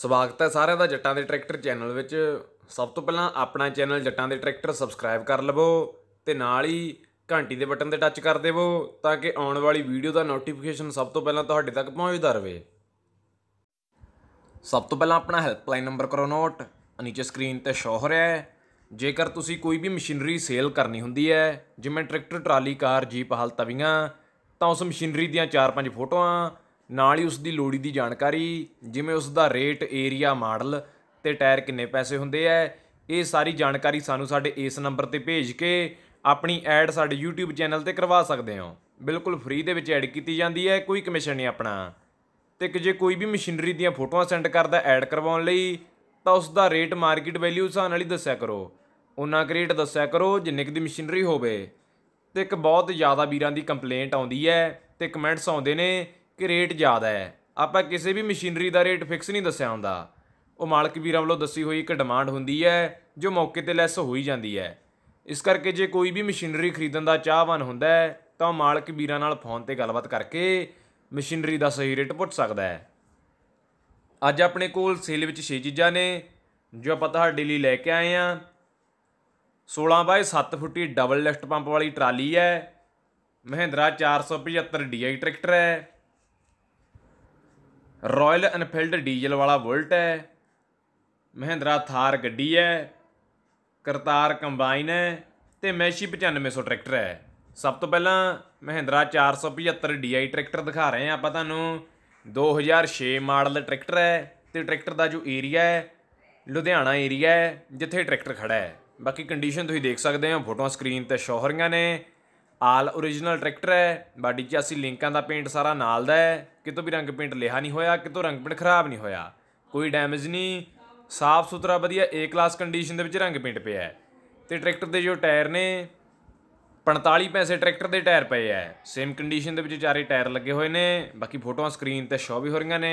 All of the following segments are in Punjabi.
ਸਵਾਗਤ ਹੈ ਸਾਰਿਆਂ ਦਾ ਜੱਟਾਂ ਦੇ ਟਰੈਕਟਰ ਚੈਨਲ ਵਿੱਚ ਸਭ ਤੋਂ ਪਹਿਲਾਂ ਆਪਣਾ ਚੈਨਲ ਜੱਟਾਂ ਦੇ ਟਰੈਕਟਰ ਸਬਸਕ੍ਰਾਈਬ ਕਰ ਲਵੋ ਤੇ ਨਾਲ ਹੀ ਘੰਟੀ ਦੇ ਬਟਨ ਤੇ ਟੱਚ ਕਰ ਦੇਵੋ ਤਾਂ ਕਿ ਆਉਣ ਵਾਲੀ ਵੀਡੀਓ ਦਾ ਨੋਟੀਫਿਕੇਸ਼ਨ ਸਭ ਤੋਂ ਪਹਿਲਾਂ ਤੁਹਾਡੇ ਤੱਕ ਪਹੁੰਚਦਾ ਰਹੇ ਸਭ ਤੋਂ ਪਹਿਲਾਂ ਆਪਣਾ ਹੈਲਪਲਾਈਨ ਨੰਬਰ ਕਰੋ ਨੋਟ ਨੀਚੇ ਸਕਰੀਨ ਤੇ ਸ਼ੋ ਹੋ ਰਿਹਾ ਹੈ ਜੇਕਰ ਤੁਸੀਂ ਕੋਈ ਵੀ ਮਸ਼ੀਨਰੀ ਸੇਲ ਕਰਨੀ ਹੁੰਦੀ ਹੈ ਜਿਵੇਂ ਟਰੈਕਟਰ ਟਰਾਲੀ ਕਾਰ ਜੀਪ ਹਲ ਤਵੀਆਂ ਤਾਂ ਉਸ ਮਸ਼ੀਨਰੀ ਦੀਆਂ 4-5 ਫੋਟੋਆਂ ਨਾਲ ਹੀ ਉਸ ਦੀ ਲੋੜੀ ਦੀ ਜਾਣਕਾਰੀ ਜਿਵੇਂ ਉਸ ਦਾ ਰੇਟ ਏਰੀਆ ਮਾਡਲ ਤੇ ਟਾਇਰ ਕਿੰਨੇ ਪੈਸੇ ਹੁੰਦੇ ਐ ਇਹ ਸਾਰੀ ਜਾਣਕਾਰੀ ਸਾਨੂੰ ਸਾਡੇ ਇਸ ਨੰਬਰ ਤੇ ਭੇਜ ਕੇ ਆਪਣੀ ਐਡ ਸਾਡੇ YouTube ਚੈਨਲ ਤੇ ਕਰਵਾ ਸਕਦੇ ਹੋ ਬਿਲਕੁਲ ਫ੍ਰੀ ਦੇ ਵਿੱਚ ਐਡ ਕੀਤੀ ਜਾਂਦੀ ਹੈ ਕੋਈ ਕਮਿਸ਼ਨ ਨਹੀਂ ਆਪਣਾ ਤੇ ਕਿ ਜੇ ਕੋਈ ਵੀ ਮਸ਼ੀਨਰੀ ਦੀਆਂ ਫੋਟੋਆਂ ਸੈਂਡ ਕਰਦਾ ਐਡ ਕਰਵਾਉਣ ਲਈ ਤਾਂ ਉਸ ਦਾ ਰੇਟ ਮਾਰਕੀਟ ਵੈਲਿਊ ਹਿਸਾਬ ਨਾਲ ਹੀ ਦੱਸਿਆ ਕਰੋ ਉਹਨਾਂ ਕੁ ਰੇਟ ਦੱਸਿਆ ਕਰੋ ਜਿੰਨੇ ਕਿ ਦੀ ਮਸ਼ੀਨਰੀ ਹੋਵੇ ਤੇ ਇੱਕ ਬਹੁਤ ਜ਼ਿਆਦਾ ਵੀਰਾਂ ਦੀ ਕੰਪਲੇਂਟ ਆਉਂਦੀ ਹੈ ਤੇ ਕਮੈਂਟਸ ਆਉਂਦੇ ਨੇ ਕਿ ਰੇਟ ਜ਼ਿਆਦਾ ਹੈ ਆਪਾਂ ਕਿਸੇ ਵੀ ਮਸ਼ੀਨਰੀ ਦਾ ਰੇਟ ਫਿਕਸ ਨਹੀਂ ਦੱਸਿਆ ਹੁੰਦਾ ਉਹ ਮਾਲਕ ਵੀਰਾਂ ਵੱਲੋਂ ਦੱਸੀ ਹੋਈ ਇੱਕ ਡਿਮਾਂਡ ਹੁੰਦੀ ਹੈ ਜੋ ਮੌਕੇ ਤੇ ਲੈਸ ਹੋਈ ਜਾਂਦੀ ਹੈ ਇਸ ਕਰਕੇ ਜੇ ਕੋਈ ਵੀ ਮਸ਼ੀਨਰੀ ਖਰੀਦਣ ਦਾ ਚਾਹਵਾਨ ਹੁੰਦਾ ਹੈ ਤਾਂ ਮਾਲਕ ਵੀਰਾਂ ਨਾਲ ਫੋਨ ਤੇ ਗੱਲਬਾਤ ਕਰਕੇ ਮਸ਼ੀਨਰੀ ਦਾ ਸਹੀ ਰੇਟ ਪੁੱਛ ਸਕਦਾ ਹੈ ਅੱਜ ਆਪਣੇ ਕੋਲ ਸੇਲ ਵਿੱਚ 6 ਚੀਜ਼ਾਂ ਨੇ ਜੋ ਆਪਾਂ ਤੁਹਾਡੇ ਲਈ ਲੈ ਕੇ ਆਏ ਆ 16 ਬਾਏ 7 ਫੁੱਟੀ ਡਬਲ ਲਿਫਟ ਪੰਪ ਵਾਲੀ ਟਰਾਲੀ ਹੈ ਮਹਿੰਦਰਾ 475 ਡੀਆਈ ਟਰੈਕਟਰ ਹੈ ਰਾਇਲ ਐਨਫੀਲਡ ਡੀਜ਼ਲ ਵਾਲਾ ਬੁਲਟ ਹੈ ਮਹਿੰਦਰਾ ਥਾਰ ਗੱਡੀ ਹੈ ਕਰਤਾਰ ਕੰਬਾਈਨ ਹੈ ਤੇ ਮੈਸ਼ੀ 9500 ਟਰੈਕਟਰ ਹੈ ਸਭ ਤੋਂ ਪਹਿਲਾਂ ਮਹਿੰਦਰਾ 475 DI ਟਰੈਕਟਰ ਦਿਖਾ ਰਹੇ ਆ ਆਪਾਂ ਤੁਹਾਨੂੰ 2006 ਮਾਡਲ ਟਰੈਕਟਰ ਹੈ ਤੇ ਟਰੈਕਟਰ ਦਾ ਜੋ ਏਰੀਆ ਹੈ ਲੁਧਿਆਣਾ ਏਰੀਆ ਹੈ ਜਿੱਥੇ ਟਰੈਕਟਰ ਖੜਾ ਹੈ ਬਾਕੀ ਕੰਡੀਸ਼ਨ ਤੁਸੀਂ ਦੇਖ ਸਕਦੇ ਹੋ ਫੋਟੋਆਂ ਸਕਰੀਨ ਤੇ ਸ਼ੋਹਰੀਆਂ ਨੇ ਆਲ origignal ਟਰੈਕਟਰ ਹੈ ਬਾਡੀ 'ਚ ਅਸੀਂ ਲਿੰਕਾਂ ਦਾ ਪੇਂਟ ਸਾਰਾ ਨਾਲ ਦਾ ਹੈ ਕਿਤੋਂ ਵੀ ਰੰਗ ਪੇਂਟ ਲਿਹਾ ਨਹੀਂ ਹੋਇਆ ਕਿਤੋਂ ਰੰਗ ਪੇਂਟ ਖਰਾਬ ਨਹੀਂ ਹੋਇਆ ਕੋਈ ਡੈਮੇਜ ਨਹੀਂ ਸਾਫ ਸੁਥਰਾ ਵਧੀਆ ਏ ਕਲਾਸ ਕੰਡੀਸ਼ਨ ਦੇ ਵਿੱਚ ਰੰਗ ਪੇਂਟ ਪਿਆ ਹੈ ਤੇ ਟਰੈਕਟਰ ਦੇ ਜੋ ਟਾਇਰ ਨੇ 45 ਪੈਸੇ ਟਰੈਕਟਰ ਦੇ ਟਾਇਰ ਪਏ ਐ ਸੇਮ ਕੰਡੀਸ਼ਨ ਦੇ ਵਿੱਚ ਚਾਰੇ ਟਾਇਰ ਲੱਗੇ ਹੋਏ ਨੇ ਬਾਕੀ ਫੋਟੋਆਂ ਸਕਰੀਨ ਤੇ ਸ਼ੋ ਵੀ ਹੋ ਰਹੀਆਂ ਨੇ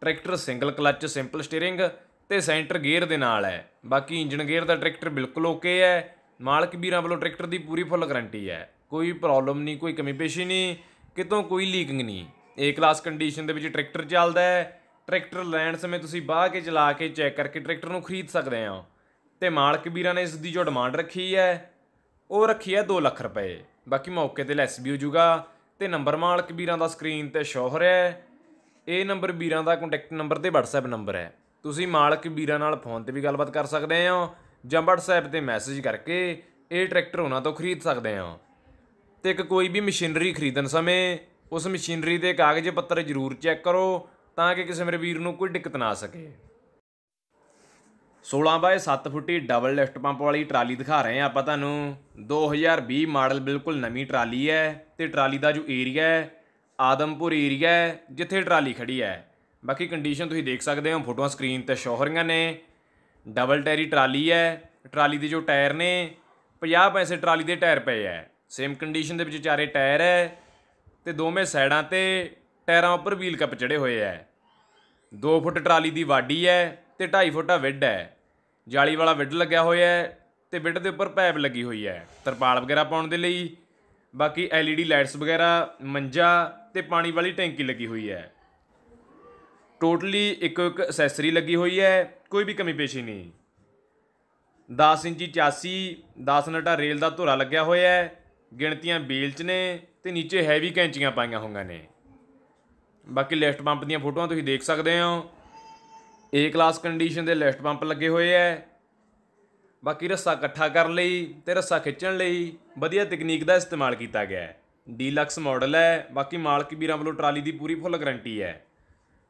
ਟਰੈਕਟਰ ਸਿੰਗਲ ਕਲੱਚ ਸਿੰਪਲ ਸਟੀering ਤੇ ਸੈਂਟਰ ਗੇਅਰ ਦੇ ਨਾਲ ਹੈ ਬਾਕੀ ਇੰਜਨ ਗੇਅਰ ਦਾ ਟਰੈਕਟਰ ਬਿਲਕੁਲ ਓਕੇ ਹੈ ਮਾਲਕ ਵੀਰਾਂ ਵੱਲੋਂ ਟਰੈਕਟਰ ਦੀ ਪੂਰੀ ਫੁੱਲ ਗਾਰੰਟੀ ਹੈ ਕੋਈ ਪ੍ਰੋਬਲਮ ਨਹੀਂ ਕੋਈ ਕਮੀ ਪੇਸ਼ੀ ਨਹੀਂ ਕਿਤੋਂ ਕੋਈ ਲੀਕਿੰਗ ਨਹੀਂ ਏ ਕਲਾਸ ਕੰਡੀਸ਼ਨ ਦੇ ਵਿੱਚ ਟਰੈਕਟਰ ਚੱਲਦਾ ਹੈ ਟਰੈਕਟਰ ਲੈਣ ਸਮੇਂ ਤੁਸੀਂ ਬਾਹ ਕੇ ਚਲਾ ਕੇ ਚੈੱਕ ਕਰਕੇ ਟਰੈਕਟਰ ਨੂੰ ਖਰੀਦ ਸਕਦੇ ਆ ਤੇ ਮਾਲਕ ਵੀਰਾਂ ਨੇ ਇਸ ਦੀ ਜੋ ਡਿਮਾਂਡ ਰੱਖੀ ਹੈ ਉਹ ਰੱਖੀ ਹੈ 2 ਲੱਖ ਰੁਪਏ ਬਾਕੀ ਮੌਕੇ ਤੇ ਲੈਸ ਵੀ ਹੋ ਜਾਊਗਾ ਤੇ ਨੰਬਰ ਮਾਲਕ ਵੀਰਾਂ ਦਾ ਸਕਰੀਨ ਤੇ ਸ਼ੋ ਹੋ ਰਿਹਾ ਹੈ ਇਹ ਨੰਬਰ ਵੀਰਾਂ ਦਾ ਕੰਟੈਕਟ ਨੰਬਰ ਤੇ WhatsApp ਨੰਬਰ ਹੈ ਤੁਸੀਂ ਮਾਲਕ ਵੀਰਾਂ ਨਾਲ ਫੋਨ ਤੇ ਵੀ ਗੱਲਬਾਤ ਕਰ ਸਕਦੇ ਹੋ ਜਾਂ WhatsApp ਤੇ ਮੈਸੇਜ ਕਰਕੇ ਇਹ ਟਰੈਕਟਰ ਉਹਨਾਂ ਤੋਂ ਖਰੀਦ ਸਕਦੇ ਆ ਤੇ ਇੱਕ ਕੋਈ ਵੀ ਮਸ਼ੀਨਰੀ ਖਰੀਦਣ ਸਮੇਂ ਉਸ ਮਸ਼ੀਨਰੀ ਦੇ ਕਾਗਜ਼ ਪੱਤਰ ਜ਼ਰੂਰ ਚੈੱਕ ਕਰੋ ਤਾਂ ਕਿ ਕਿਸੇ ਮੇਰੇ ਵੀਰ ਨੂੰ ਕੋਈ ਦਿੱਕਤ ਨਾ ਆ ਸਕੇ 16 ਬਾਏ 7 ਫੁੱਟੀ ਡਬਲ ਲਿਫਟ ਪੰਪ ਵਾਲੀ ਟਰਾਲੀ ਦਿਖਾ ਰਹੇ ਆ ਆਪਾਂ ਤੁਹਾਨੂੰ 2020 ਮਾਡਲ ਬਿਲਕੁਲ ਨਵੀਂ ਟਰਾਲੀ ਹੈ ਤੇ ਟਰਾਲੀ ਦਾ ਜੋ ਏਰੀਆ ਹੈ ਆਦਮਪੁਰ ਏਰੀਆ ਹੈ ਜਿੱਥੇ ਟਰਾਲੀ ਖੜੀ ਹੈ ਬਾਕੀ ਕੰਡੀਸ਼ਨ ਤੁਸੀਂ ਦੇਖ ਸਕਦੇ ਹੋ ਫੋਟੋਆਂ ਸਕਰੀਨ ਤੇ ਸ਼ੋਹਰੀਆਂ ਹੋ ਰਹੀਆਂ ਨੇ ਡਬਲ ਟੈਰੀ ਟਰਾਲੀ ਹੈ ਟਰਾਲੀ ਦੇ ਜੋ ਟਾਇਰ ਨੇ 50 ਪੈਸੇ ਟਰਾਲੀ ਦੇ ਟਾਇਰ ਪਏ ਆ ਸੇਮ ਕੰਡੀਸ਼ਨ ਦੇ ਵਿੱਚ ਚਾਰੇ ਟਾਇਰ ਹੈ ਤੇ ਦੋਵੇਂ ਸਾਈਡਾਂ ਤੇ ਟਾਇਰਾਂ ਉੱਪਰ ਵੀਲ ਕੱਪ ਚੜੇ ਹੋਏ ਐ 2 ਫੁੱਟ ਟਰਾਲੀ ਦੀ ਵਾਡੀ ਐ ਤੇ 2.5 ਫੁੱਟਾ ਵਿੱਡ ਐ ਜਾਲੀ ਵਾਲਾ ਵਿੱਡ ਲੱਗਿਆ ਹੋਇਆ ਐ ਤੇ ਵਿੱਡ ਦੇ ਉੱਪਰ ਪੈਪ ਲੱਗੀ ਹੋਈ ਐ ਤਰਪਾਲ ਵਗੈਰਾ ਪਾਉਣ ਦੇ ਲਈ ਬਾਕੀ ਐਲਈਡੀ ਲਾਈਟਸ ਵਗੈਰਾ ਮੰਜਾ ਤੇ ਪਾਣੀ ਵਾਲੀ ਟੈਂਕੀ ਲੱਗੀ ਹੋਈ ਐ ਟੋਟਲੀ ਇੱਕ ਇੱਕ ਐਕਸੈਸਰੀ ਲੱਗੀ ਹੋਈ ਐ ਕੋਈ ਵੀ ਕਮੀ ਪੇਸ਼ੀ ਨਹੀਂ 10 ਇੰਚੀ 84 10 ਨਟਾ ਰੇਲ ਦਾ ਧੁਰਾ ਲੱਗਿਆ ਹੋਇਆ ਐ ਗਿਣਤੀਆਂ ਬੇਲ 'ਚ ਨੇ ਤੇ ਨੀਚੇ ਹੈਵੀ ਕੈਂਚੀਆਂ ਪਾਈਆਂ ਹੋਈਆਂ ਨੇ ਬਾਕੀ ਲਿਫਟ ਪੰਪ ਦੀਆਂ ਫੋਟੋਆਂ ਤੁਸੀਂ ਦੇਖ ਸਕਦੇ ਹੋ ਏ ਕਲਾਸ ਕੰਡੀਸ਼ਨ ਦੇ ਲਿਫਟ ਪੰਪ ਲੱਗੇ ਹੋਏ ਐ ਬਾਕੀ ਰੱਸਾ ਇਕੱਠਾ ਕਰਨ ਲਈ ਤੇ ਰੱਸਾ ਖਿੱਚਣ ਲਈ ਵਧੀਆ ਤਕਨੀਕ ਦਾ ਇਸਤੇਮਾਲ ਕੀਤਾ ਗਿਆ ਹੈ ਡੀਲਕਸ ਮਾਡਲ ਹੈ ਬਾਕੀ ਮਾਲਕ ਵੀਰਾਂ ਵੱਲੋਂ ਟਰਾਲੀ ਦੀ ਪੂਰੀ ਫੁੱਲ ਗਾਰੰਟੀ ਹੈ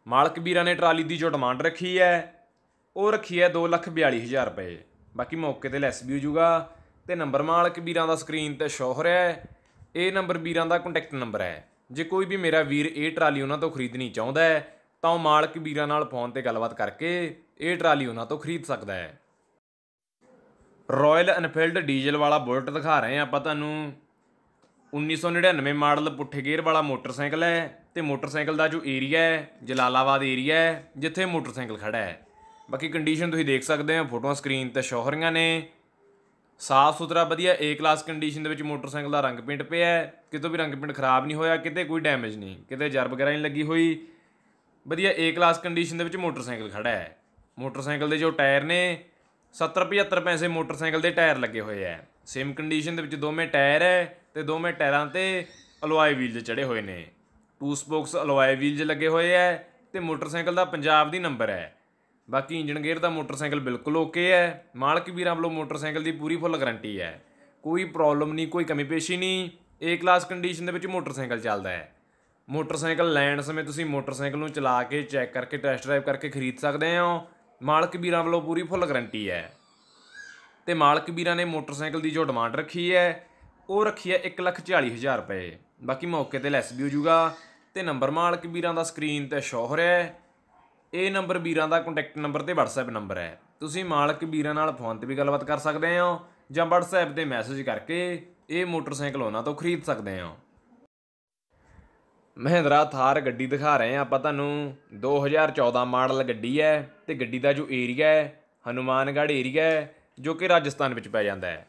ਮਾਲਕ ਵੀਰਾਂ ਨੇ ਟਰਾਲੀ ਦੀ ਜੋ ਡਿਮਾਂਡ ਰੱਖੀ ਹੈ ਉਹ ਰੱਖੀ ਹੈ 242000 ਰੁਪਏ ਬਾਕੀ ਮੌਕੇ ਤੇ ਲੈਸ ਵੀ ਹੋ ਜਾਊਗਾ ਤੇ ਨੰਬਰ ਮਾਲਕ ਵੀਰਾਂ ਦਾ ਸਕਰੀਨ ਤੇ ਸ਼ੋ ਹੋ ਰਿਹਾ ਹੈ ਇਹ ਨੰਬਰ ਵੀਰਾਂ ਦਾ ਕੰਟੈਕਟ ਨੰਬਰ ਹੈ ਜੇ ਕੋਈ ਵੀ ਮੇਰਾ ਵੀਰ ਇਹ ਟਰਾਲੀ ਉਹਨਾਂ ਤੋਂ ਖਰੀਦਣੀ ਚਾਹੁੰਦਾ ਹੈ ਤਾਂ ਉਹ ਮਾਲਕ ਵੀਰਾਂ ਨਾਲ ਫੋਨ ਤੇ ਗੱਲਬਾਤ ਕਰਕੇ ਇਹ ਟਰਾਲੀ ਉਹਨਾਂ ਤੋਂ ਖਰੀਦ ਸਕਦਾ ਹੈ ਰਾਇਲ ਐਨਫੀਲਡ ਡੀਜ਼ਲ ਵਾਲਾ ਬੁਲਟ ਦਿਖਾ ਰਹੇ ਆ ਆਪਾਂ ਤੁਹਾਨੂੰ 1999 ਮਾਡਲ ਪੁੱਠੇ ਗੇਅਰ ਵਾਲਾ ਮੋਟਰਸਾਈਕਲ ਹੈ ਤੇ ਮੋਟਰਸਾਈਕਲ ਦਾ ਜੋ ਏਰੀਆ ਹੈ ਜਲਾਲਾਬਾਦ ਏਰੀਆ ਹੈ ਜਿੱਥੇ ਮੋਟਰਸਾਈਕਲ ਖੜਾ ਹੈ ਬਾਕੀ ਕੰਡੀਸ਼ਨ ਤੁਸੀਂ ਦੇਖ ਸਕਦੇ ਹੋ ਫੋਟੋਆਂ ਸਕਰੀਨ ਤੇ ਸ਼ੋਹਰੀਆਂ ਨੇ ਸਾਫ ਸੁਥਰਾ ਵਧੀਆ ਏ ਕਲਾਸ ਕੰਡੀਸ਼ਨ ਦੇ ਵਿੱਚ ਮੋਟਰਸਾਈਕਲ ਦਾ ਰੰਗ ਪੇਂਟ ਪਿਆ ਹੈ ਕਿਤੋਂ ਵੀ ਰੰਗ ਪੇਂਟ ਖਰਾਬ ਨਹੀਂ ਹੋਇਆ ਕਿਤੇ ਕੋਈ ਡੈਮੇਜ ਨਹੀਂ ਕਿਤੇ ਜਰ ਵਗੈਰਾ ਨਹੀਂ ਲੱਗੀ ਹੋਈ ਵਧੀਆ ਏ ਕਲਾਸ ਕੰਡੀਸ਼ਨ ਦੇ ਵਿੱਚ ਮੋਟਰਸਾਈਕਲ ਖੜਾ ਹੈ ਮੋਟਰਸਾਈਕਲ ਦੇ ਜੋ ਟਾਇਰ ਨੇ 70 75 ਪੈਸੇ ਮੋਟਰਸਾਈਕਲ ਦੇ ਟਾਇਰ ਲੱਗੇ ਹੋਏ ਐ ਸੇਮ ਕੰਡੀਸ਼ਨ ਦੇ ਵਿੱਚ ਦੋਵੇਂ ਟਾਇਰ ਹੈ ਤੇ ਦੋਵੇਂ ਟਾਇਰਾਂ ਤੇ ਅਲੋਏ ਵੀਲ ਚੜੇ ਹੋਏ ਨੇ ਟੂ ਸਪੋਕਸ ਅਲੋਏ ਵੀਲ ਲੱਗੇ ਹੋਏ ਐ ਤੇ ਮੋਟਰਸਾਈਕਲ ਦਾ ਪੰਜਾਬ ਦੀ ਨੰਬਰ ਹੈ ਬਾਕੀ ਇੰਜਨ ਗੇਅਰ ਦਾ ਮੋਟਰਸਾਈਕਲ ਬਿਲਕੁਲ ਓਕੇ ਹੈ ਮਾਲਕ ਵੀਰਾਂ ਵੱਲੋਂ ਮੋਟਰਸਾਈਕਲ ਦੀ ਪੂਰੀ ਫੁੱਲ ਗਾਰੰਟੀ ਹੈ ਕੋਈ ਪ੍ਰੋਬਲਮ ਨਹੀਂ ਕੋਈ ਕਮੀ ਪੇਸ਼ੀ ਨਹੀਂ ਏ ਕਲਾਸ ਕੰਡੀਸ਼ਨ ਦੇ ਵਿੱਚ ਮੋਟਰਸਾਈਕਲ ਚੱਲਦਾ ਹੈ ਮੋਟਰਸਾਈਕਲ ਲੈਣ ਸਮੇਂ ਤੁਸੀਂ ਮੋਟਰਸਾਈਕਲ ਨੂੰ ਚਲਾ ਕੇ ਚੈੱਕ ਕਰਕੇ ਟੈਸਟ ਡਰਾਈਵ ਕਰਕੇ ਖਰੀਦ ਸਕਦੇ ਹੋ ਮਾਲਕ ਵੀਰਾਂ ਵੱਲੋਂ ਪੂਰੀ ਫੁੱਲ ਗਾਰੰਟੀ ਹੈ ਤੇ ਮਾਲਕ ਵੀਰਾਂ ਨੇ ਮੋਟਰਸਾਈਕਲ ਦੀ ਜੋ ਡਿਮਾਂਡ ਰੱਖੀ ਹੈ ਉਹ ਰੱਖੀ ਹੈ 140000 ਰੁਪਏ ਬਾਕੀ ਮੌਕੇ ਤੇ ਲੈਸ ਵੀ ਹੋ ਜਾਊਗਾ ਤੇ ਨੰਬਰ ਮਾਲਕ ਵੀਰਾਂ ਦਾ ਸਕਰੀਨ ਤੇ ਸ਼ੋਹਰ ਹੋ ਰਿਹਾ ਹੈ ਇਹ ਨੰਬਰ ਵੀਰਾਂ ਦਾ ਕੰਟੈਕਟ ਨੰਬਰ ਤੇ WhatsApp ਨੰਬਰ ਹੈ ਤੁਸੀਂ ਮਾਲਕ ਵੀਰਾਂ ਨਾਲ ਫੋਨ ਤੇ ਵੀ ਗੱਲਬਾਤ ਕਰ ਸਕਦੇ ਹੋ ਜਾਂ WhatsApp ਤੇ ਮੈਸੇਜ ਕਰਕੇ ਇਹ ਮੋਟਰਸਾਈਕਲ ਉਹਨਾਂ ਤੋਂ ਖਰੀਦ ਸਕਦੇ ਹੋ ਮਹਿੰਦਰਾ ਥਾਰ ਗੱਡੀ ਦਿਖਾ ਰਹੇ ਆ ਆਪਾਂ ਤੁਹਾਨੂੰ 2014 ਮਾਡਲ ਗੱਡੀ ਹੈ ਤੇ ਗੱਡੀ ਦਾ ਜੋ ਏਰੀਆ ਹੈ ਹਨੂਮਾਨਗੜ੍ਹ ਏਰੀਆ ਹੈ ਜੋ ਕਿ ਰਾਜਸਥਾਨ ਵਿੱਚ ਪੈ ਜਾਂਦਾ ਹੈ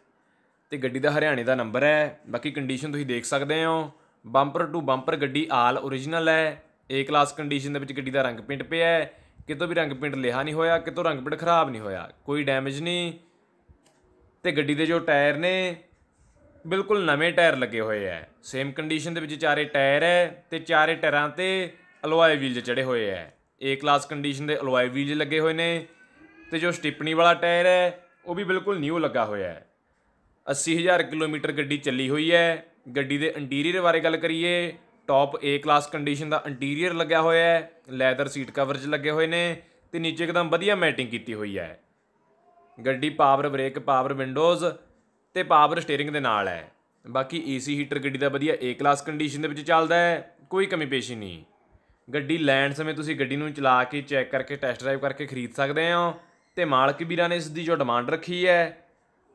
ਤੇ ਗੱਡੀ ਦਾ ਹਰਿਆਣੇ ਦਾ ਨੰਬਰ ਹੈ ਬਾਕੀ ਕੰਡੀਸ਼ਨ ਤੁਸੀਂ ਦੇਖ ਸਕਦੇ ਹੋ ਬੰਪਰ ਟੂ ਬੰਪਰ ਗੱਡੀ ਆਲ origignal ਹੈ ਏ ਕਲਾਸ ਕੰਡੀਸ਼ਨ ਦੇ ਵਿੱਚ ਗੱਡੀ ਦਾ ਰੰਗ ਪਿੰਟ ਪਿਆ ਹੈ ਕਿਤੋਂ ਵੀ ਰੰਗ ਪਿੰਟ ਲਿਹਾ ਨਹੀਂ ਹੋਇਆ ਕਿਤੋਂ ਰੰਗ ਪਿੰਟ ਖਰਾਬ ਨਹੀਂ ਹੋਇਆ ਕੋਈ ਡੈਮੇਜ ਨਹੀਂ ਤੇ ਗੱਡੀ ਦੇ ਜੋ ਟਾਇਰ ਨੇ ਬਿਲਕੁਲ ਨਵੇਂ ਟਾਇਰ ਲੱਗੇ ਹੋਏ ਐ ਸੇਮ ਕੰਡੀਸ਼ਨ ਦੇ ਵਿੱਚ ਚਾਰੇ ਟਾਇਰ ਐ ਤੇ ਚਾਰੇ ਟਾਇਰਾਂ ਤੇ ਅਲੋਏ ਵੀਲ ਜਿਹੜੇ ਹੋਏ ਐ ਏ ਕਲਾਸ ਕੰਡੀਸ਼ਨ ਦੇ ਅਲੋਏ ਵੀਲ ਲੱਗੇ ਹੋਏ ਨੇ ਤੇ ਜੋ ਸਟਿਪਣੀ ਵਾਲਾ ਟਾਇਰ ਐ ਉਹ ਵੀ ਬਿਲਕੁਲ ਨਿਊ ਲੱਗਾ ਹੋਇਆ ਹੈ 80000 ਕਿਲੋਮੀਟਰ ਗੱਡੀ ਚੱਲੀ ਹੋਈ ਹੈ ਗੱਡੀ ਦੇ ਇੰਟੀਰੀਅਰ ਬਾਰੇ ਗੱਲ ਕਰੀਏ ਟੌਪ A ਕਲਾਸ ਕੰਡੀਸ਼ਨ ਦਾ ਇੰਟੀਰੀਅਰ ਲੱਗਿਆ ਹੋਇਆ ਹੈ ਲੈਦਰ ਸੀਟ ਕਵਰਜ ਲੱਗੇ ਹੋਏ ਨੇ ਤੇ ਨੀਚੇ ਇੱਕਦਮ ਵਧੀਆ ਮੈਟਿੰਗ ਕੀਤੀ ਹੋਈ ਹੈ ਗੱਡੀ ਪਾਵਰ ਬ੍ਰੇਕ ਪਾਵਰ ਵਿੰਡੋਜ਼ ਤੇ ਪਾਵਰ ਸਟੀering ਦੇ ਨਾਲ ਹੈ ਬਾਕੀ AC ਹੀਟਰ ਗੱਡੀ ਦਾ ਵਧੀਆ A ਕਲਾਸ ਕੰਡੀਸ਼ਨ ਦੇ ਵਿੱਚ ਚੱਲਦਾ ਹੈ ਕੋਈ ਕਮੀ ਪੇਸ਼ੀ ਨਹੀਂ ਗੱਡੀ ਲੈਣ ਸਮੇਂ ਤੁਸੀਂ ਗੱਡੀ ਨੂੰ ਚਲਾ ਕੇ ਚੈੱਕ ਕਰਕੇ ਟੈਸਟ ਡਰਾਈਵ ਕਰਕੇ ਖਰੀਦ ਸਕਦੇ ਹੋ ਤੇ ਮਾਲਕ ਵੀਰਾਂ ਨੇ ਇਸ ਦੀ ਜੋ ਡਿਮਾਂਡ ਰੱਖੀ ਹੈ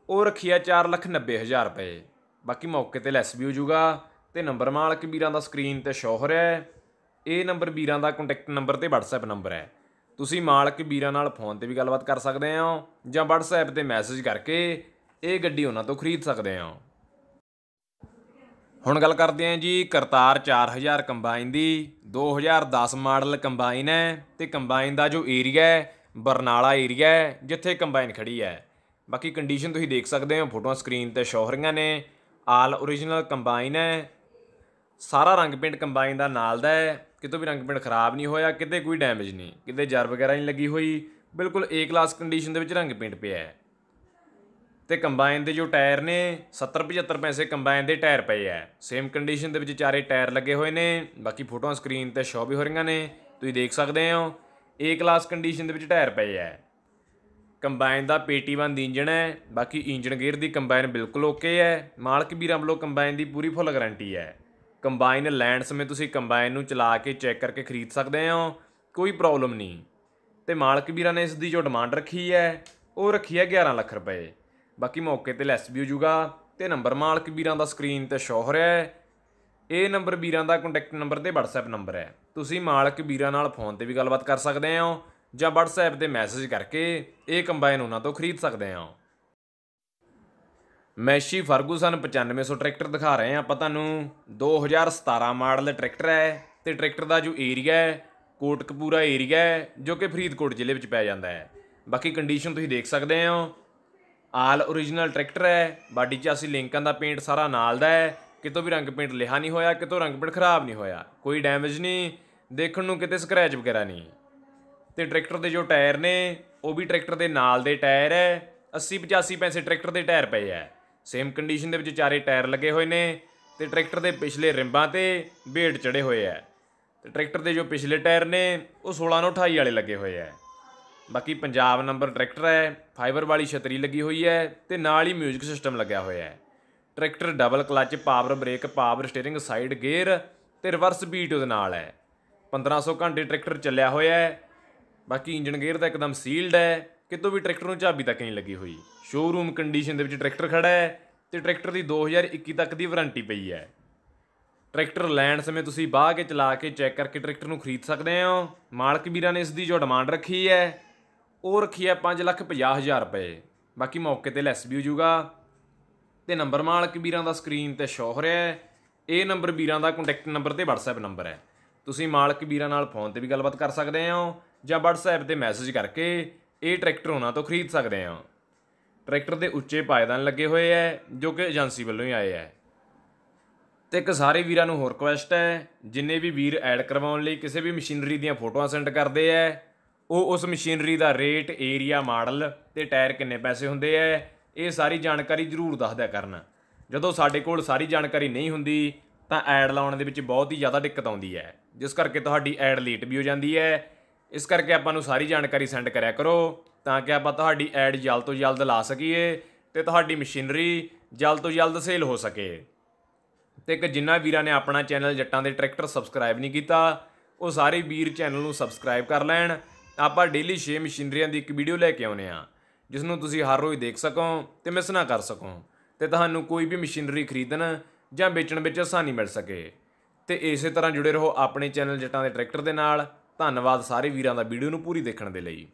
ਉਹ ਰੱਖੀ ਹੈ 490000 ਰੁਪਏ ਬਾਕੀ ਮੌਕੇ ਤੇ ਲੈਸ ਵੀ ਹੋ ਜਾਊਗਾ ਤੇ ਨੰਬਰ ਮਾਲਕ ਵੀਰਾਂ ਦਾ ਸਕਰੀਨ ਤੇ ਸ਼ੋਅ ਹੋ ਰਿਹਾ ਹੈ ਇਹ ਨੰਬਰ ਵੀਰਾਂ ਦਾ ਕੰਟੈਕਟ ਨੰਬਰ ਤੇ WhatsApp ਨੰਬਰ ਹੈ ਤੁਸੀਂ ਮਾਲਕ ਵੀਰਾਂ ਨਾਲ ਫੋਨ ਤੇ ਵੀ ਗੱਲਬਾਤ ਕਰ ਸਕਦੇ ਹੋ ਜਾਂ WhatsApp ਤੇ ਮੈਸੇਜ ਕਰਕੇ ਇਹ ਗੱਡੀ ਉਹਨਾਂ ਤੋਂ ਖਰੀਦ ਸਕਦੇ ਹੋ ਹੁਣ ਗੱਲ ਕਰਦੇ ਹਾਂ ਜੀ ਕਰਤਾਰ 4000 ਕੰਬਾਈਨ ਦੀ 2010 ਮਾਡਲ ਕੰਬਾਈਨ ਹੈ ਤੇ ਕੰਬਾਈਨ ਦਾ ਜੋ ਏਰੀਆ ਹੈ ਬਰਨਾਲਾ ਏਰੀਆ ਹੈ ਜਿੱਥੇ ਕੰਬਾਈਨ ਖੜੀ ਹੈ ਬਾਕੀ ਕੰਡੀਸ਼ਨ ਤੁਸੀਂ ਦੇਖ ਸਕਦੇ ਹੋ ਫੋਟੋਆਂ ਸਕਰੀਨ ਤੇ ਸ਼ੋਹਰੀਆਂ ਨੇ ਆਲ origignal ਕੰਬਾਈਨ ਹੈ ਸਾਰਾ ਰੰਗ ਪੇਂਟ ਕੰਬਾਈਨ ਦਾ ਨਾਲ ਦਾ ਹੈ ਕਿਤੇ ਵੀ ਰੰਗ ਪੇਂਟ ਖਰਾਬ ਨਹੀਂ ਹੋਇਆ ਕਿਤੇ ਕੋਈ ਡੈਮੇਜ ਨਹੀਂ ਕਿਤੇ ਜਰ ਵਗੈਰਾ ਨਹੀਂ ਲੱਗੀ ਹੋਈ ਬਿਲਕੁਲ ਏ ਕਲਾਸ ਕੰਡੀਸ਼ਨ ਦੇ ਵਿੱਚ ਰੰਗ ਪੇਂਟ ਪਿਆ ਹੈ ਤੇ ਕੰਬਾਈਨ ਦੇ ਜੋ ਟਾਇਰ ਨੇ 70 75 ਪੈਸੇ ਕੰਬਾਈਨ ਦੇ ਟਾਇਰ ਪਏ ਐ ਸੇਮ ਕੰਡੀਸ਼ਨ ਦੇ ਵਿੱਚ ਚਾਰੇ ਟਾਇਰ ਲੱਗੇ ਹੋਏ ਨੇ ਬਾਕੀ ਫੋਟੋਆਂ ਸਕਰੀਨ ਤੇ ਸ਼ੋ ਵੀ ਹੋ ਰਹੀਆਂ ਨੇ ਤੁਸੀਂ ਦੇਖ ਸਕਦੇ ਹੋ ਏ ਕਲਾਸ ਕੰਡੀਸ਼ਨ ਦੇ ਵਿੱਚ ਟਾਇਰ ਪਏ ਐ ਕੰਬਾਈਨ ਦਾ ਬੰਦ ਇੰਜਣ ਹੈ ਬਾਕੀ ਇੰਜਣ ਗੇਅਰ ਦੀ ਕੰਬਾਈਨ ਬਿਲਕੁਲ ਓਕੇ ਹੈ ਮਾਲਕ ਵੀਰਾਂ ਵੱਲੋਂ ਕੰਬਾਈਨ ਦੀ ਪੂਰੀ ਫੁੱਲ ਗਾਰੰਟੀ ਹੈ ਕੰਬਾਈਨ ਲੈਣ ਸਮੇਂ ਤੁਸੀਂ ਕੰਬਾਈਨ ਨੂੰ ਚਲਾ ਕੇ ਚੈੱਕ ਕਰਕੇ ਖਰੀਦ ਸਕਦੇ ਹੋ ਕੋਈ ਪ੍ਰੋਬਲਮ ਨਹੀਂ ਤੇ ਮਾਲਕ ਵੀਰਾਂ ਨੇ ਇਸ ਦੀ ਜੋ ਡਿਮਾਂਡ ਰੱਖੀ ਹੈ ਉਹ ਰੱਖੀ ਹੈ 11 ਲੱਖ ਰੁਪਏ ਬਾਕੀ ਮੌਕੇ ਤੇ ਲੈਸ ਵੀ ਹੋ ਜਾਊਗਾ ਤੇ ਨੰਬਰ ਮਾਲਕ ਵੀਰਾਂ ਦਾ ਸਕਰੀਨ ਤੇ ਸ਼ੋਅ ਹੋ ਰਿਹਾ ਹੈ ਇਹ ਨੰਬਰ ਵੀਰਾਂ ਦਾ ਕੰਟੈਕਟ ਨੰਬਰ ਤੇ WhatsApp ਨੰਬਰ ਹੈ ਤੁਸੀਂ ਮਾਲਕ ਵੀਰਾਂ ਨਾਲ ਫੋਨ ਤੇ ਵੀ ਗੱਲਬਾਤ ਕਰ ਸਕਦੇ ਹੋ ਜਾਂ WhatsApp ਤੇ ਮੈਸੇਜ ਕਰਕੇ ਇਹ ਕੰਬਾਈਨ ਉਹਨਾਂ ਤੋਂ ਖਰੀਦ ਸਕਦੇ ਹੋ ਮੈਸ਼ੀ ਫਰਗੂਸਨ 9500 ਟਰੈਕਟਰ ਦਿਖਾ ਰਹੇ ਆ ਆਪਾਂ ਤੁਹਾਨੂੰ 2017 ਮਾਡਲ ਟਰੈਕਟਰ ਹੈ ਤੇ ਟਰੈਕਟਰ ਦਾ ਜੋ ਏਰੀਆ ਹੈ ਕੋਟਕਪੂਰਾ ਏਰੀਆ ਹੈ ਜੋ ਕਿ ਫਰੀਦਕੋਟ ਜ਼ਿਲ੍ਹੇ ਵਿੱਚ ਪੈ ਜਾਂਦਾ ਹੈ ਬਾਕੀ ਕੰਡੀਸ਼ਨ ਤੁਸੀਂ ਦੇਖ ਸਕਦੇ ਹੋ ਆਲ origignal ਟਰੈਕਟਰ ਹੈ ਬਾਡੀ 'ਚ ਅਸੀਂ ਲਿੰਕਾਂ ਦਾ ਪੇਂਟ ਸਾਰਾ ਨਾਲ ਦਾ ਹੈ ਕਿਤੋਂ ਵੀ ਰੰਗ ਪੇਂਟ ਲਿਹਾ ਨਹੀਂ ਹੋਇਆ ਕਿਤੋਂ ਰੰਗ ਪੇਂਟ ਖਰਾਬ ਨਹੀਂ ਹੋਇਆ ਕੋਈ ਡੈਮੇਜ ਨਹੀਂ ਦੇਖਣ ਨੂੰ ਕਿਤੇ ਸਕ੍ਰੈਚ ਵਗੈਰਾ ਨਹੀਂ ਤੇ ਟਰੈਕਟਰ ਦੇ ਜੋ ਟਾਇਰ ਨੇ ਉਹ ਵੀ ਟਰੈਕਟਰ ਦੇ ਨਾਲ ਦੇ ਟਾਇਰ ਹੈ 80 85 ਪੈਸੇ ਟਰੈਕਟਰ ਦੇ ਟਾਇਰ ਪਏ ਆ ਸੇਮ ਕੰਡੀਸ਼ਨ ਦੇ ਵਿੱਚ ਚਾਰੇ ਟਾਇਰ ਲੱਗੇ ਹੋਏ ਨੇ ਤੇ ਟਰੈਕਟਰ ਦੇ ਪਿਛਲੇ ਰਿੰਬਾਂ ਤੇ ਬੇੜ ਚੜੇ ਹੋਏ ਆ ਤੇ ਟਰੈਕਟਰ ਦੇ ਜੋ ਪਿਛਲੇ ਟਾਇਰ ਨੇ ਉਹ 16 ਨੂੰ 28 ਵਾਲੇ ਲੱਗੇ ਹੋਏ ਆ ਬਾਕੀ ਪੰਜਾਬ ਨੰਬਰ ਟਰੈਕਟਰ ਹੈ ਫਾਈਬਰ ਵਾਲੀ ਛਤਰੀ ਲੱਗੀ ਹੋਈ ਹੈ ਤੇ ਨਾਲ ਹੀ 뮤직 ਸਿਸਟਮ ਲੱਗਿਆ ਹੋਇਆ ਹੈ tractor double clutch power brake power ਸਟੀering ਸਾਈਡ ਗੇਅਰ ਤੇ ਰਿਵਰਸ ਬੀਟ ਉਹਦੇ ਨਾਲ ਹੈ 1500 ਘੰਟੇ ਟਰੈਕਟਰ ਚੱਲਿਆ ਹੋਇਆ ਹੈ ਬਾਕੀ ਇੰਜਨ ਗੇਅਰ ਤਾਂ ਇੱਕਦਮ ਸੀਲਡ ਹੈ ਕਿਤੋਂ ਵੀ ਟਰੈਕਟਰ ਨੂੰ ਚਾਬੀ ਤੱਕ ਨਹੀਂ ਲੱਗੀ ਹੋਈ ਸ਼ੋਰੂਮ ਕੰਡੀਸ਼ਨ ਦੇ ਵਿੱਚ ਟਰੈਕਟਰ ਖੜਾ ਹੈ ਤੇ ਟਰੈਕਟਰ ਦੀ 2021 ਤੱਕ ਦੀ ਵਾਰੰਟੀ ਪਈ ਹੈ ਟਰੈਕਟਰ ਲੈਣ ਸਮੇਂ ਤੁਸੀਂ ਬਾਹ ਕੇ ਚਲਾ ਕੇ ਚੈੱਕ ਕਰਕੇ ਟਰੈਕਟਰ ਨੂੰ ਖਰੀਦ ਸਕਦੇ ਹੋ ਮਾਲਕ ਵੀਰਾਂ ਨੇ ਇਸ ਦੀ ਜੋ ਡਿਮਾਂਡ ਰੱਖੀ ਹੈ ਉਹ ਰੱਖੀ ਹੈ 5 ਲੱਖ 50 ਹਜ਼ਾਰ ਰੁਪਏ ਬਾਕੀ ਮੌਕੇ ਤੇ ਲੈਸ ਵੀ ਹੋ ਜਾਊਗਾ ਤੇ ਨੰਬਰ ਮਾਲਕ ਵੀਰਾਂ ਦਾ ਸਕਰੀਨ ਤੇ ਸ਼ੋ ਹੋ ਰਿਹਾ ਹੈ ਇਹ ਨੰਬਰ ਵੀਰਾਂ ਦਾ ਕੰਟੈਕਟ ਨੰਬਰ ਤੇ WhatsApp ਨੰਬਰ ਹੈ ਤੁਸੀਂ ਮਾਲਕ ਵੀਰਾਂ ਨਾਲ ਫੋਨ ਤੇ ਵੀ ਗੱਲਬਾਤ ਕਰ ਸਕਦੇ ਹੋ ਜਾਂ WhatsApp ਤੇ ਮੈਸੇਜ ਕਰਕੇ ਇਹ ਟਰੈਕਟਰ ਉਹਨਾਂ ਤੋਂ ਖਰੀਦ ਸਕਦੇ ਹੋ ਟਰੈਕਟਰ ਦੇ ਉੱਚੇ ਪਾਇਦਾਨ ਲੱਗੇ ਹੋਏ ਐ ਜੋ ਕਿ ਏਜੰਸੀ ਵੱਲੋਂ ਹੀ ਆਏ ਐ ਤੇ ਇੱਕ ਸਾਰੇ ਵੀਰਾਂ ਨੂੰ ਹੋਰ ਰਿਕੁਐਸਟ ਹੈ ਜਿੰਨੇ ਵੀ ਵੀਰ ਐਡ ਕਰਵਾਉਣ ਲਈ ਕਿਸੇ ਵੀ ਮਸ਼ੀਨਰੀ ਦੀਆਂ ਫੋਟੋਆਂ ਸੈਂਡ ਕਰਦੇ ਐ ਉਹ ਉਸ ਮਸ਼ੀਨਰੀ ਦਾ ਰੇਟ ਏਰੀਆ ਮਾਡਲ ਤੇ ਟਾਇਰ ਕਿੰਨੇ ਪੈਸੇ ਹੁੰਦੇ ਐ ਇਹ ਸਾਰੀ ਜਾਣਕਾਰੀ ਜ਼ਰੂਰ ਦੱਸ ਦਿਆ ਕਰਨਾ ਜਦੋਂ ਸਾਡੇ ਕੋਲ ਸਾਰੀ ਜਾਣਕਾਰੀ ਨਹੀਂ ਹੁੰਦੀ ਤਾਂ ਐਡ ਲਾਉਣ ਦੇ ਵਿੱਚ ਬਹੁਤ ਹੀ ਜ਼ਿਆਦਾ ਦਿੱਕਤ ਆਉਂਦੀ ਹੈ ਜਿਸ ਕਰਕੇ ਤੁਹਾਡੀ ਐਡ ਲੇਟ ਵੀ ਹੋ ਜਾਂਦੀ ਹੈ ਇਸ ਕਰਕੇ ਆਪਾਂ ਨੂੰ ਸਾਰੀ ਜਾਣਕਾਰੀ ਸੈਂਡ ਕਰਿਆ ਕਰੋ ਤਾਂ ਕਿ ਆਪਾਂ ਤੁਹਾਡੀ ਐਡ ਜਲਦ ਤੋਂ ਜਲਦ ਲਾ ਸਕੀਏ ਤੇ ਤੁਹਾਡੀ ਮਸ਼ੀਨਰੀ ਜਲਦ ਤੋਂ ਜਲਦ ਸੇਲ ਹੋ ਸਕੇ ਤੇ ਕਿ ਜਿੰਨਾ ਵੀਰਾਂ ਨੇ ਆਪਣਾ ਚੈਨਲ ਜੱਟਾਂ ਦੇ ਟਰੈਕਟਰ ਸਬਸਕ੍ਰਾਈਬ ਨਹੀਂ ਕੀਤਾ ਉਹ ਸਾਰੇ ਵੀਰ ਚੈਨਲ ਨੂੰ ਸਬਸਕ੍ਰਾਈਬ ਕਰ ਲੈਣ ਆਪਾਂ ਡੇਲੀ 6 ਮਸ਼ੀਨਰੀਆਂ ਦੀ ਇੱਕ ਵੀਡੀਓ ਲੈ ਕੇ ਆਉਨੇ ਆ ਜਿਸ ਨੂੰ ਤੁਸੀਂ ਹਰ ਰੋਜ਼ ਦੇਖ ਸਕੋ ਤੇ ਮਿਸ ਨਾ ਕਰ ਸਕੋ ਤੇ ਤੁਹਾਨੂੰ ਕੋਈ ਵੀ ਮਸ਼ੀਨਰੀ ਖਰੀਦਣ ਜਾਂ ਵੇਚਣ ਵਿੱਚ ਆਸਾਨੀ ਮਿਲ ਸਕੇ ਤੇ ਇਸੇ ਤਰ੍ਹਾਂ ਜੁੜੇ ਰਹੋ ਆਪਣੇ ਚੈਨਲ ਜੱਟਾਂ ਦੇ ਟਰੈਕਟਰ ਦੇ ਨਾਲ ਧੰਨਵਾਦ ਸਾਰੇ ਵੀਰਾਂ ਦਾ ਵੀਡੀਓ ਨੂੰ ਪੂਰੀ ਦੇਖਣ ਦੇ ਲਈ